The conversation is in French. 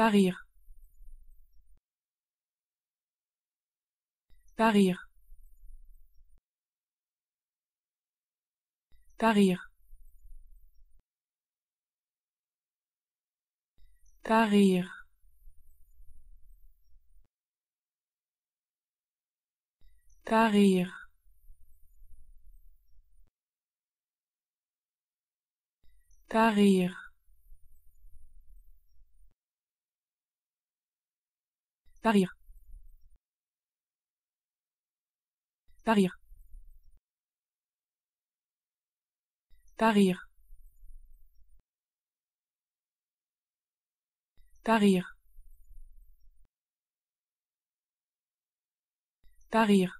Parir. Parir. Parir. Parir. Parir. Parir. Parir. Parir. Parir. Parir. Parir.